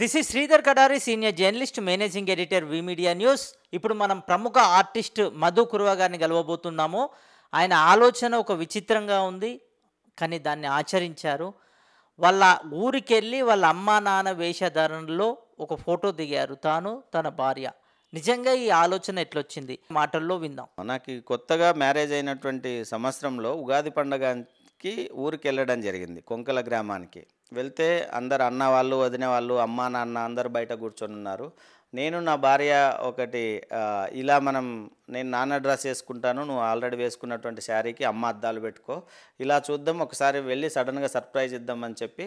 this is Sridhar Kadari senior journalist managing editor V media news ఇప్పుడు మనం ప్రముఖ ఆర్టిస్ట్ మధు కురువా గారిని గెలవబోతున్నాము ఆయన ఆలోచన ఒక విచిత్రంగా ఉంది కానీ దాన్ని ఆచరించారు వాళ్ళ ఊరికి వెళ్ళి వాళ్ళ అమ్మా నాన్న వేషధారణలో ఒక ఫోటో దిగారు తాను తన భార్య నిజంగా ఈ ఆలోచన ఎట్లొచ్చింది మాటల్లో విందాం నాకు కొత్తగా మ్యారేజ్ అయినటువంటి సంవత్సరంలో ఉగాది పండగకి ఊరికి వెళ్ళడం జరిగింది కొంకల గ్రామానికి వెళ్తే అందరు అన్న వాళ్ళు వదిన వాళ్ళు అమ్మ నాన్న అందరు బయట కూర్చొని ఉన్నారు నేను నా భార్య ఒకటి ఇలా మనం నేను నాన్న డ్రెస్ వేసుకుంటాను నువ్వు ఆల్రెడీ వేసుకున్నటువంటి శారీకి అమ్మ అద్దాలు పెట్టుకో ఇలా చూద్దాం ఒకసారి వెళ్ళి సడన్గా సర్ప్రైజ్ ఇద్దామని చెప్పి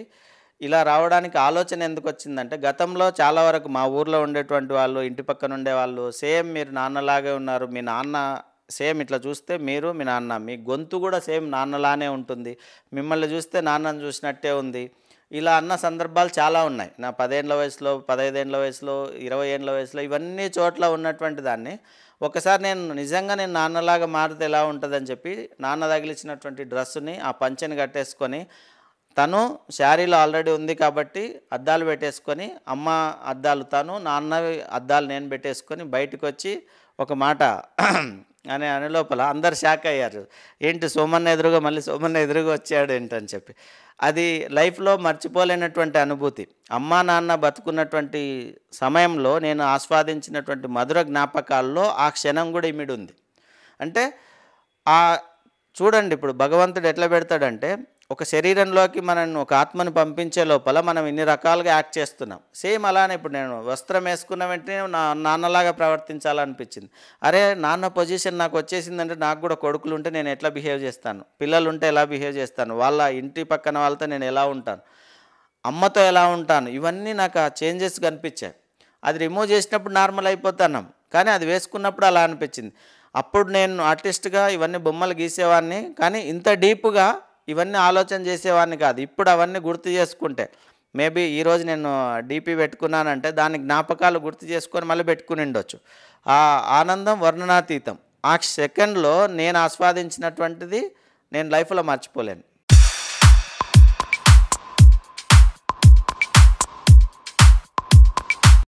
ఇలా రావడానికి ఆలోచన ఎందుకు వచ్చిందంటే గతంలో చాలా వరకు మా ఊర్లో ఉండేటువంటి వాళ్ళు ఇంటి పక్కన ఉండేవాళ్ళు సేమ్ మీరు నాన్నలాగే ఉన్నారు మీ నాన్న సేమ్ ఇట్లా చూస్తే మీరు మీ నాన్న మీ గొంతు కూడా సేమ్ నాన్నలానే ఉంటుంది మిమ్మల్ని చూస్తే నాన్నను చూసినట్టే ఉంది ఇలా అన్న సందర్భాలు చాలా ఉన్నాయి నా పదేండ్ల వయసులో పదహైదేండ్ల వయసులో ఇరవై ఏండ్ల వయసులో ఇవన్నీ చోట్ల ఉన్నటువంటి దాన్ని ఒకసారి నేను నిజంగా నేను నాన్నలాగా మారితే ఎలా ఉంటుందని చెప్పి నాన్న తగిలిచ్చినటువంటి డ్రెస్సుని ఆ పంచెని కట్టేసుకొని తను శారీలో ఆల్రెడీ ఉంది కాబట్టి అద్దాలు పెట్టేసుకొని అమ్మ అద్దాలు తను నాన్న అద్దాలు నేను పెట్టేసుకొని బయటకు వచ్చి ఒక మాట అని అనే లోపల అందరు షాక్ అయ్యారు ఏంటి సోమన్న ఎదురుగా మళ్ళీ సోమన్న ఎదురుగా వచ్చాడు ఏంటని చెప్పి అది లైఫ్లో మర్చిపోలేనటువంటి అనుభూతి అమ్మా నాన్న బతుకున్నటువంటి సమయంలో నేను ఆస్వాదించినటువంటి మధుర జ్ఞాపకాల్లో ఆ క్షణం కూడా ఇమిడి ఉంది అంటే ఆ చూడండి ఇప్పుడు భగవంతుడు ఎట్లా పెడతాడంటే ఒక శరీరంలోకి మనల్ని ఒక ఆత్మను పంపించే లోపల మనం ఇన్ని రకాలుగా యాక్ట్ చేస్తున్నాం సేమ్ అలానే ఇప్పుడు నేను వస్త్రం వేసుకున్న వెంటనే నా నాన్నలాగా ప్రవర్తించాలనిపించింది అరే నాన్న పొజిషన్ నాకు వచ్చేసిందంటే నాకు కూడా కొడుకులు ఉంటే నేను ఎట్లా బిహేవ్ చేస్తాను పిల్లలు ఉంటే ఎలా బిహేవ్ చేస్తాను వాళ్ళ ఇంటి పక్కన వాళ్ళతో నేను ఎలా ఉంటాను అమ్మతో ఎలా ఉంటాను ఇవన్నీ నాకు ఆ చేంజెస్ కనిపించాయి అది రిమూవ్ చేసినప్పుడు నార్మల్ అయిపోతాను కానీ అది వేసుకున్నప్పుడు అలా అనిపించింది అప్పుడు నేను ఆర్టిస్ట్గా ఇవన్నీ బొమ్మలు గీసేవాడిని కానీ ఇంత డీప్గా ఇవన్నీ ఆలోచన చేసేవాడిని కాదు ఇప్పుడు అవన్నీ గుర్తు చేసుకుంటే మేబీ ఈరోజు నేను డీపీ పెట్టుకున్నానంటే దాని జ్ఞాపకాలు గుర్తు చేసుకొని మళ్ళీ పెట్టుకుని ఉండొచ్చు ఆ ఆనందం వర్ణనాతీతం ఆ సెకండ్లో నేను ఆస్వాదించినటువంటిది నేను లైఫ్లో మర్చిపోలేను